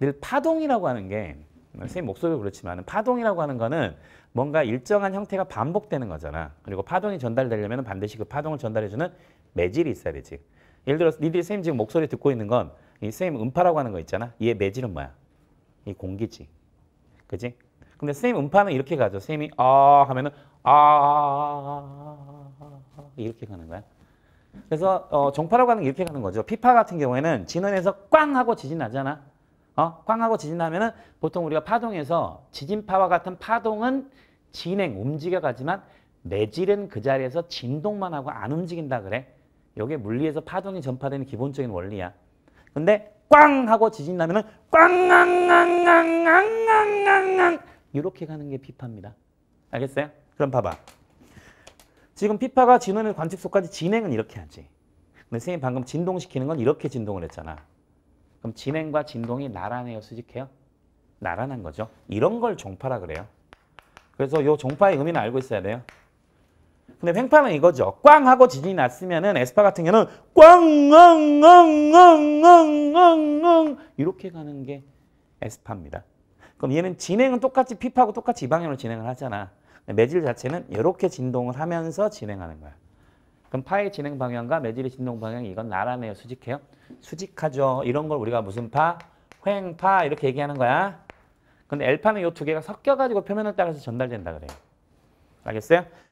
늘 파동이라고 하는 게 뭐 선생님 목소리도 그렇지만 파동이라고 하는 거는 뭔가 일정한 형태가 반복되는 거잖아. 그리고 파동이 전달되려면 반드시 그 파동을 전달해주는 매질이 있어야 되지. 예를 들어서 니들이 선생님 지금 목소리 듣고 있는 건이 선생님 음파라고 하는 거 있잖아. 얘 매질은 뭐야? 이 공기지. 그지? 근데 선생님 음파는 이렇게 가죠. 선생님이 아 하면은 아, 아, 아, 아 이렇게 가는 거야. 그래서 어, 정파라고 하는 게 이렇게 가는 거죠. 피파 같은 경우에는 진원에서 꽝 하고 지진 나잖아. 어? 꽝하고 지진하면은 보통 우리가 파동에서 지진파와 같은 파동은 진행, 움직여가지만 내질은 그 자리에서 진동만 하고 안 움직인다 그래. 여기에 물리에서 파동이 전파되는 기본적인 원리야. 근데 꽝 하고 지진 나면은 꽝앙앙앙앙앙앙 이렇게 가는 게 피파입니다. 알겠어요? 그럼 봐봐. 지금 피파가 진원의 관측소까지 진행은 이렇게 하지. 근데 선생님 방금 진동시키는 건 이렇게 진동을 했잖아. 그럼 진행과 진동이 나란해요, 수직해요? 나란한 거죠. 이런 걸 종파라 그래요. 그래서 이 종파의 의미는 알고 있어야 돼요. 근데 횡파는 이거죠. 꽝 하고 지진이 났으면은 에스파 같은 경우는 꽝엉엉엉엉엉엉 이렇게 가는 게 에스파입니다. 그럼 얘는 진행은 똑같이 피파하고 똑같이 이 방향으로 진행을 하잖아. 매질 자체는 이렇게 진동을 하면서 진행하는 거야. 그럼 파의 진행 방향과 매질의 진동 방향이 이건 나라네요. 수직해요? 수직하죠. 이런 걸 우리가 무슨 파? 횡파 이렇게 얘기하는 거야. 근데 엘파는 이 두 개가 섞여가지고 표면을 따라서 전달된다 그래요. 알겠어요?